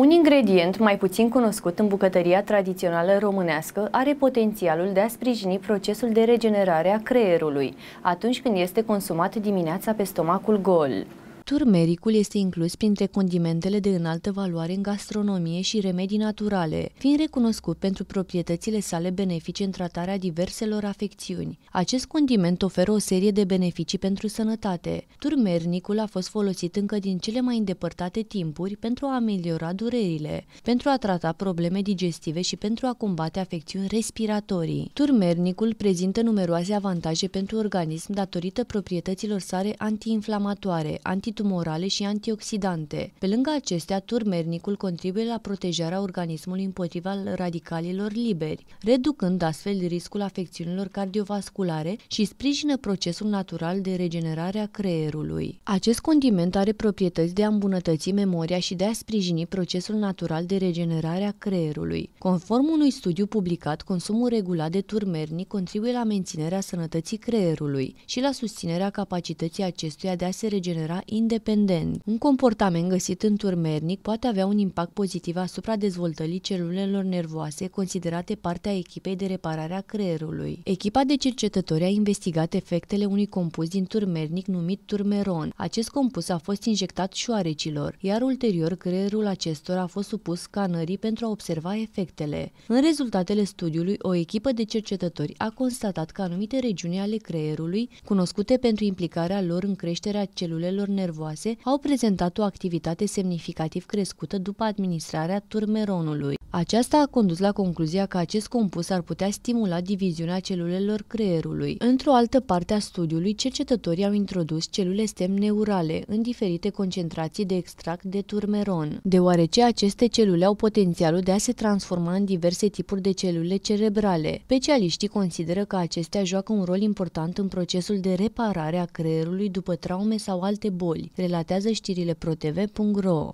Un ingredient mai puțin cunoscut în bucătăria tradițională românească are potențialul de a sprijini procesul de regenerare a creierului atunci când este consumat dimineața pe stomacul gol. Turmericul este inclus printre condimentele de înaltă valoare în gastronomie și remedii naturale, fiind recunoscut pentru proprietățile sale benefice în tratarea diverselor afecțiuni. Acest condiment oferă o serie de beneficii pentru sănătate. Turmernicul a fost folosit încă din cele mai îndepărtate timpuri pentru a ameliora durerile, pentru a trata probleme digestive și pentru a combate afecțiuni respiratorii. Turmernicul prezintă numeroase avantaje pentru organism datorită proprietăților sale antiinflamatoare, anti antitumorale și antioxidante. Pe lângă acestea, turmernicul contribuie la protejarea organismului împotriva radicalilor liberi, reducând astfel riscul afecțiunilor cardiovasculare și sprijină procesul natural de regenerare a creierului. Acest condiment are proprietăți de a îmbunătăți memoria și de a sprijini procesul natural de regenerare a creierului. Conform unui studiu publicat, consumul regulat de turmernic contribuie la menținerea sănătății creierului și la susținerea capacității acestuia de a se regenera indiferent independent. Un comportament găsit în turmernic poate avea un impact pozitiv asupra dezvoltării celulelor nervoase considerate partea echipei de reparare a creierului. Echipa de cercetători a investigat efectele unui compus din turmernic numit turmeron. Acest compus a fost injectat șoarecilor, iar ulterior creierul acestora a fost supus scanării pentru a observa efectele. În rezultatele studiului, o echipă de cercetători a constatat că anumite regiuni ale creierului, cunoscute pentru implicarea lor în creșterea celulelor nervoase, Năvoase au prezentat o activitate semnificativ crescută după administrarea Turmeronului. Aceasta a condus la concluzia că acest compus ar putea stimula diviziunea celulelor creierului. Într-o altă parte a studiului, cercetătorii au introdus celule stem neurale în diferite concentrații de extract de turmeron, deoarece aceste celule au potențialul de a se transforma în diverse tipuri de celule cerebrale. Specialiștii consideră că acestea joacă un rol important în procesul de reparare a creierului după traume sau alte boli, relatează știrile protv.ro.